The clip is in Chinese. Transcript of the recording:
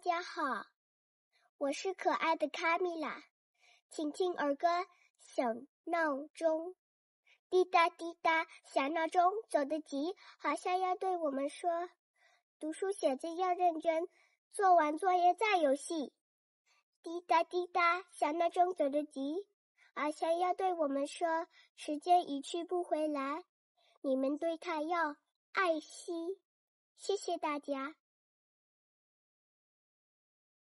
大家好，我是可爱的卡米拉，请听儿歌《小闹钟》。滴答滴答，小闹钟走得急，好像要对我们说：“读书写字要认真，做完作业再游戏。”滴答滴答，小闹钟走得急，好像要对我们说：“时间一去不回来，你们对它要爱惜。”谢谢大家。